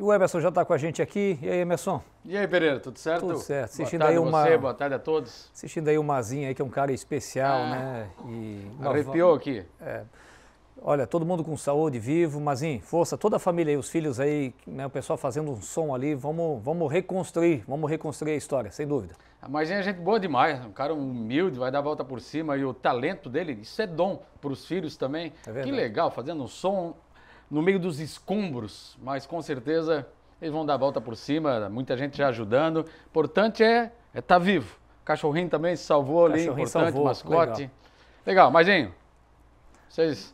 E o Emerson já está com a gente aqui. E aí, Emerson? E aí, Pereira, tudo certo? Tudo certo. Assistindo boa tarde aí uma... você, boa tarde a todos. Assistindo aí o Mazinho aí, que é um cara especial, é. né? E... Arrepiou aqui. É. Olha, todo mundo com saúde, vivo. Mazinho, força, toda a família aí, os filhos aí, né, o pessoal fazendo um som ali. Vamos, vamos reconstruir, vamos reconstruir a história, sem dúvida. Ah, a é gente boa demais, um cara humilde, vai dar a volta por cima. E o talento dele, isso é dom para os filhos também. É que legal, fazendo um som no meio dos escombros, mas com certeza eles vão dar a volta por cima, muita gente já ajudando. Importante é estar é tá vivo. Cachorrinho também se salvou ali, importante, salvou, mascote. Legal, legal Maginho, vocês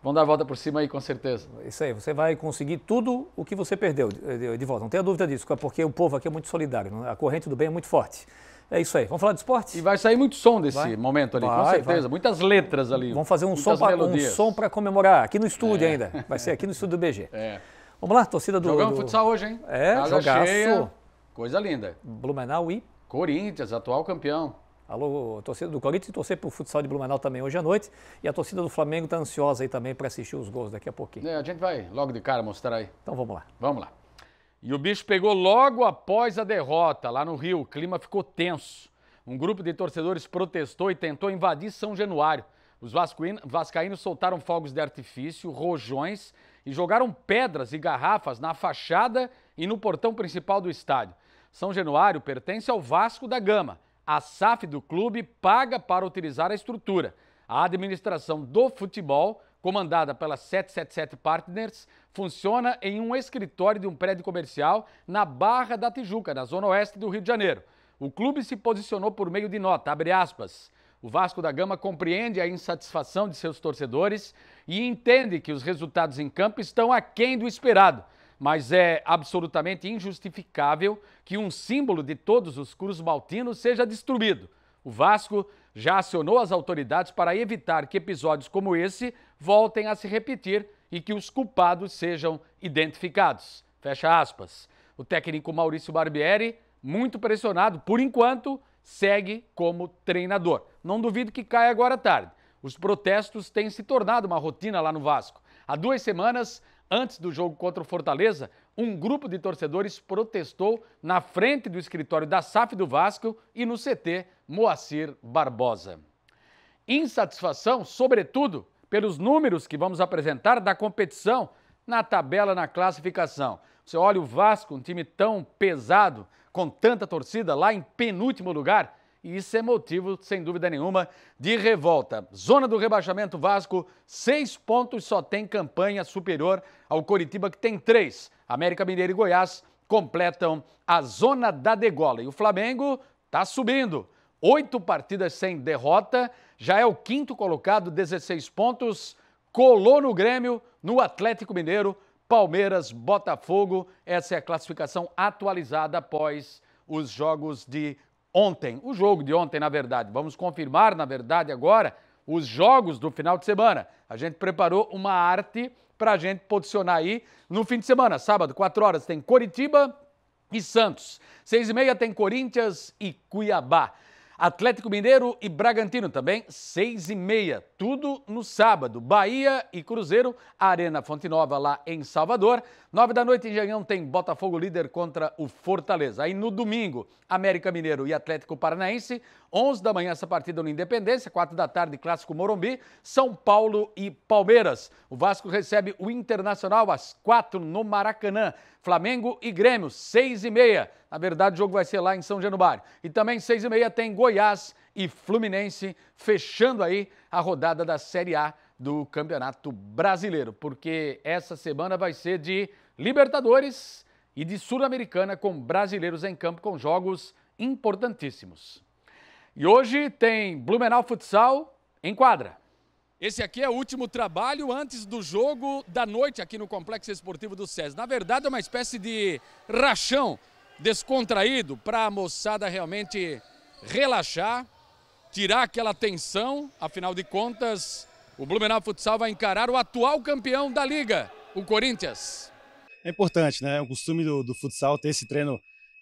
vão dar a volta por cima aí, com certeza. Isso aí, você vai conseguir tudo o que você perdeu de volta, não tenha dúvida disso, porque o povo aqui é muito solidário, é? a corrente do bem é muito forte. É isso aí. Vamos falar de esporte? E vai sair muito som desse vai? momento ali, vai, com certeza. Vai. Muitas letras ali. Vamos fazer um som, pra, um para comemorar, aqui no estúdio é. ainda. Vai ser aqui no estúdio do BG. É. Vamos lá, torcida do... Jogamos do... futsal hoje, hein? É, Casa jogaço. Cheia. Coisa linda. Blumenau e... Corinthians, atual campeão. Alô, torcida do Corinthians torcer para o futsal de Blumenau também hoje à noite. E a torcida do Flamengo está ansiosa aí também para assistir os gols daqui a pouquinho. É, a gente vai logo de cara mostrar aí. Então vamos lá. Vamos lá. E o bicho pegou logo após a derrota, lá no Rio. O clima ficou tenso. Um grupo de torcedores protestou e tentou invadir São Januário. Os vascaínos soltaram fogos de artifício, rojões e jogaram pedras e garrafas na fachada e no portão principal do estádio. São Januário pertence ao Vasco da Gama. A SAF do clube paga para utilizar a estrutura. A administração do futebol comandada pela 777 Partners, funciona em um escritório de um prédio comercial na Barra da Tijuca, na zona oeste do Rio de Janeiro. O clube se posicionou por meio de nota, abre aspas. O Vasco da Gama compreende a insatisfação de seus torcedores e entende que os resultados em campo estão aquém do esperado. Mas é absolutamente injustificável que um símbolo de todos os Cruz Maltinos seja destruído. O Vasco já acionou as autoridades para evitar que episódios como esse voltem a se repetir e que os culpados sejam identificados. Fecha aspas. O técnico Maurício Barbieri, muito pressionado, por enquanto, segue como treinador. Não duvido que caia agora à tarde. Os protestos têm se tornado uma rotina lá no Vasco. Há duas semanas, antes do jogo contra o Fortaleza, um grupo de torcedores protestou na frente do escritório da SAF do Vasco e no CT Moacir Barbosa. Insatisfação, sobretudo, pelos números que vamos apresentar da competição na tabela, na classificação. Você olha o Vasco, um time tão pesado, com tanta torcida, lá em penúltimo lugar, e isso é motivo, sem dúvida nenhuma, de revolta. Zona do rebaixamento Vasco, seis pontos, só tem campanha superior ao Coritiba, que tem três. América Mineiro e Goiás completam a zona da degola. E o Flamengo está subindo oito partidas sem derrota, já é o quinto colocado, 16 pontos, colou no Grêmio, no Atlético Mineiro, Palmeiras, Botafogo. Essa é a classificação atualizada após os jogos de ontem. O jogo de ontem, na verdade. Vamos confirmar, na verdade, agora os jogos do final de semana. A gente preparou uma arte para a gente posicionar aí no fim de semana. Sábado, 4 horas, tem Coritiba e Santos. Seis e meia tem Corinthians e Cuiabá. Atlético Mineiro e Bragantino também, seis e meia, tudo no sábado. Bahia e Cruzeiro, Arena Fonte Nova lá em Salvador. Nove da noite em Janhão tem Botafogo líder contra o Fortaleza. Aí no domingo, América Mineiro e Atlético Paranaense. Onze da manhã essa partida no Independência, quatro da tarde Clássico Morumbi, São Paulo e Palmeiras. O Vasco recebe o Internacional às quatro no Maracanã. Flamengo e Grêmio, seis e meia. Na verdade, o jogo vai ser lá em São Januário. E também, seis e meia, tem Goiás e Fluminense, fechando aí a rodada da Série A do Campeonato Brasileiro, porque essa semana vai ser de Libertadores e de Sul-Americana com brasileiros em campo com jogos importantíssimos. E hoje tem Blumenau Futsal em quadra. Esse aqui é o último trabalho antes do jogo da noite aqui no Complexo Esportivo do SES. Na verdade, é uma espécie de rachão descontraído para a moçada realmente relaxar, tirar aquela tensão. Afinal de contas, o Blumenau Futsal vai encarar o atual campeão da liga, o Corinthians. É importante, né? O é costume do, do futsal ter esse treino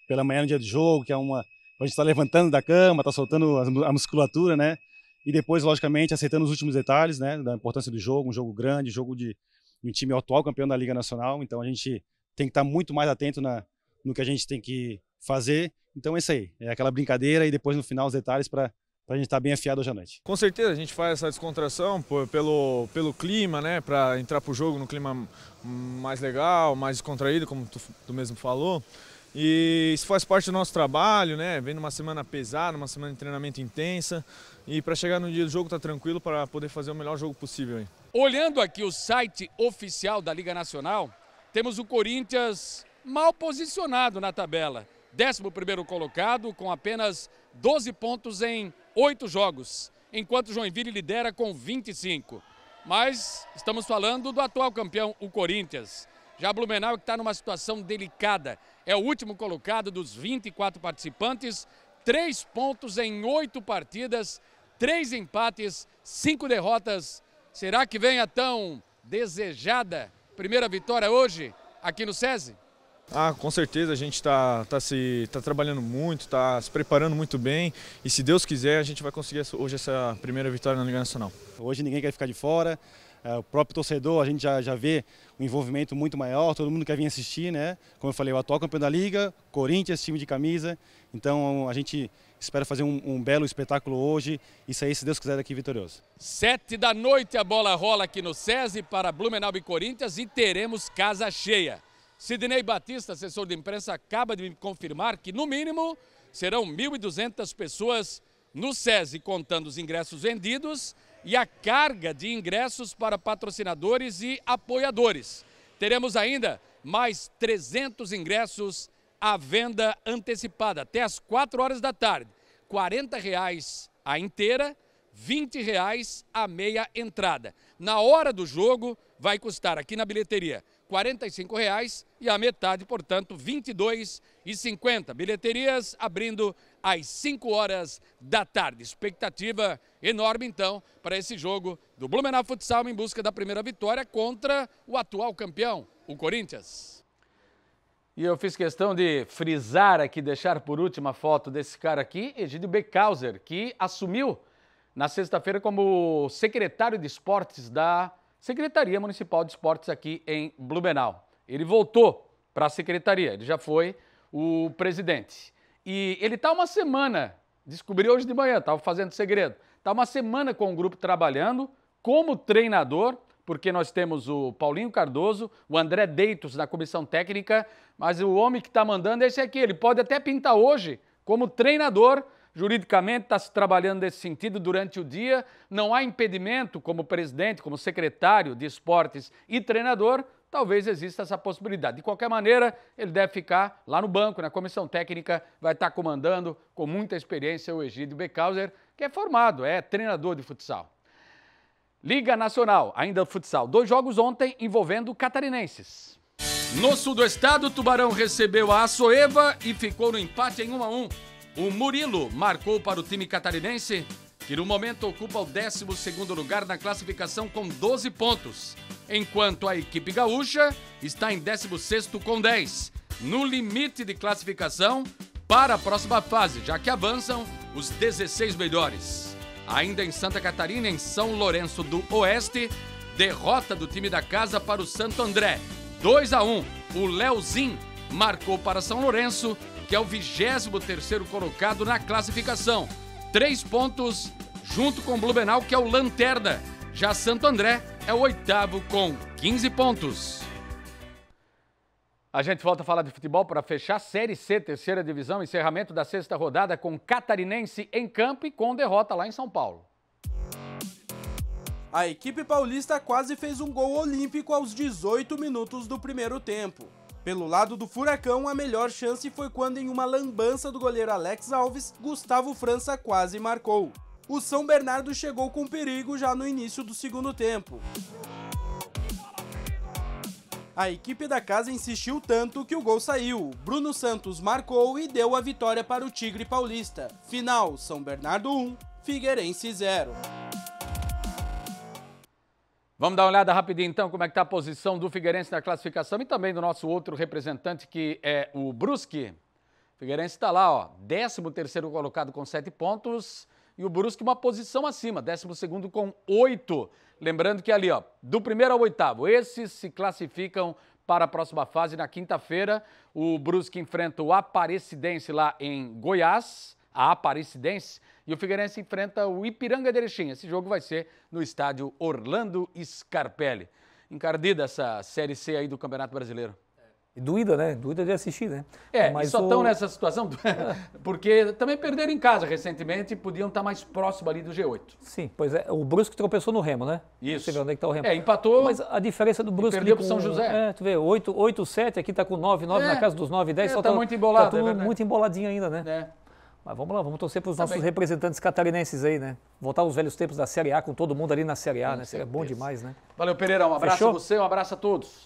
pela manhã no dia de jogo, que é uma a gente está levantando da cama, está soltando a musculatura, né? E depois, logicamente, aceitando os últimos detalhes, né? Da importância do jogo, um jogo grande, jogo de um time atual campeão da Liga Nacional. Então a gente tem que estar tá muito mais atento na, no que a gente tem que fazer. Então é isso aí, é aquela brincadeira e depois no final os detalhes para para a gente estar tá bem afiado hoje à noite. Com certeza, a gente faz essa descontração por, pelo, pelo clima, né? Para entrar para o jogo no clima mais legal, mais descontraído, como tu, tu mesmo falou. E isso faz parte do nosso trabalho, né? vendo uma semana pesada, uma semana de treinamento intensa. E para chegar no dia do jogo tá tranquilo para poder fazer o melhor jogo possível Olhando aqui o site oficial da Liga Nacional, temos o Corinthians mal posicionado na tabela. 11 colocado, com apenas 12 pontos em 8 jogos, enquanto Joinville lidera com 25. Mas estamos falando do atual campeão, o Corinthians. Já Blumenau que está numa situação delicada. É o último colocado dos 24 participantes, 3 pontos em 8 partidas, 3 empates, 5 derrotas. Será que vem a tão desejada primeira vitória hoje aqui no SESI? Ah, com certeza a gente está tá se tá trabalhando muito, está se preparando muito bem e se Deus quiser a gente vai conseguir hoje essa primeira vitória na Liga Nacional. Hoje ninguém quer ficar de fora, é, o próprio torcedor a gente já, já vê um envolvimento muito maior, todo mundo quer vir assistir, né? Como eu falei, o atual campeão da Liga, Corinthians, time de camisa, então a gente espera fazer um, um belo espetáculo hoje e sair, se Deus quiser, daqui vitorioso. Sete da noite a bola rola aqui no SESI para Blumenau e Corinthians e teremos casa cheia. Sidney Batista, assessor de imprensa, acaba de me confirmar que, no mínimo, serão 1.200 pessoas no SESI, contando os ingressos vendidos e a carga de ingressos para patrocinadores e apoiadores. Teremos ainda mais 300 ingressos à venda antecipada até às 4 horas da tarde. R$ 40,00 a inteira, R$ 20,00 a meia entrada. Na hora do jogo, vai custar aqui na bilheteria 45 reais e a metade, portanto, R$ 22,50. Bilheterias abrindo às 5 horas da tarde. Expectativa enorme, então, para esse jogo do Blumenau Futsal em busca da primeira vitória contra o atual campeão, o Corinthians. E eu fiz questão de frisar aqui, deixar por última foto desse cara aqui, Egídio Beckhauser, que assumiu na sexta-feira como secretário de esportes da Secretaria Municipal de Esportes aqui em Blumenau. Ele voltou para a secretaria, ele já foi o presidente. E ele está uma semana, descobri hoje de manhã, estava fazendo segredo, está uma semana com o grupo trabalhando como treinador, porque nós temos o Paulinho Cardoso, o André Deitos na comissão técnica, mas o homem que está mandando é esse aqui. Ele pode até pintar hoje como treinador Juridicamente está se trabalhando nesse sentido durante o dia. Não há impedimento, como presidente, como secretário de esportes e treinador, talvez exista essa possibilidade. De qualquer maneira, ele deve ficar lá no banco, na comissão técnica, vai estar comandando com muita experiência o Egídio Beckhauser, que é formado, é treinador de futsal. Liga Nacional, ainda futsal. Dois jogos ontem envolvendo catarinenses. No sul do estado, Tubarão recebeu a Açoeva e ficou no empate em 1 a 1. O Murilo marcou para o time catarinense, que no momento ocupa o 12 lugar na classificação com 12 pontos, enquanto a equipe gaúcha está em 16 com 10, no limite de classificação para a próxima fase, já que avançam os 16 melhores. Ainda em Santa Catarina, em São Lourenço do Oeste, derrota do time da casa para o Santo André, 2 a 1. O Leozinho marcou para São Lourenço que é o 23 colocado na classificação. Três pontos junto com Blumenau, que é o Lanterna. Já Santo André é o oitavo com 15 pontos. A gente volta a falar de futebol para fechar Série C, terceira divisão, encerramento da sexta rodada com Catarinense em campo e com derrota lá em São Paulo. A equipe paulista quase fez um gol olímpico aos 18 minutos do primeiro tempo. Pelo lado do Furacão, a melhor chance foi quando em uma lambança do goleiro Alex Alves, Gustavo França quase marcou. O São Bernardo chegou com perigo já no início do segundo tempo. A equipe da casa insistiu tanto que o gol saiu. Bruno Santos marcou e deu a vitória para o Tigre Paulista. Final: São Bernardo 1, Figueirense 0. Vamos dar uma olhada rapidinho então como é que está a posição do Figueirense na classificação e também do nosso outro representante que é o Brusque. O Figueirense está lá, ó, 13 terceiro colocado com 7 pontos e o Brusque uma posição acima, 12 segundo com 8. Lembrando que ali, ó, do primeiro ao oitavo, esses se classificam para a próxima fase na quinta-feira. O Brusque enfrenta o Aparecidense lá em Goiás a Aparecidense. E o Figueirense enfrenta o Ipiranga de Erechim. Esse jogo vai ser no estádio Orlando Scarpelli. Encardida essa Série C aí do Campeonato Brasileiro. E doída, né? Doída de assistir, né? É, mas só estão o... nessa situação porque também perderam em casa recentemente e podiam estar tá mais próximo ali do G8. Sim, pois é. O Brusque tropeçou no Remo, né? Isso. Você vê onde é que está o Remo. É, empatou. Mas a diferença do Brusque... Perdeu para o São José. É, tu vê, 8, 7, aqui está com 9, 9 é. na casa dos 9, 10. É, tá, tá muito tá embolado, Tá tudo é muito emboladinho ainda, né? É. Mas vamos lá, vamos torcer para os tá nossos representantes catarinenses aí, né? Voltar aos velhos tempos da Série A com todo mundo ali na Série A, com né? Seria bom demais, né? Valeu, Pereira. Um abraço Fechou? a você, um abraço a todos.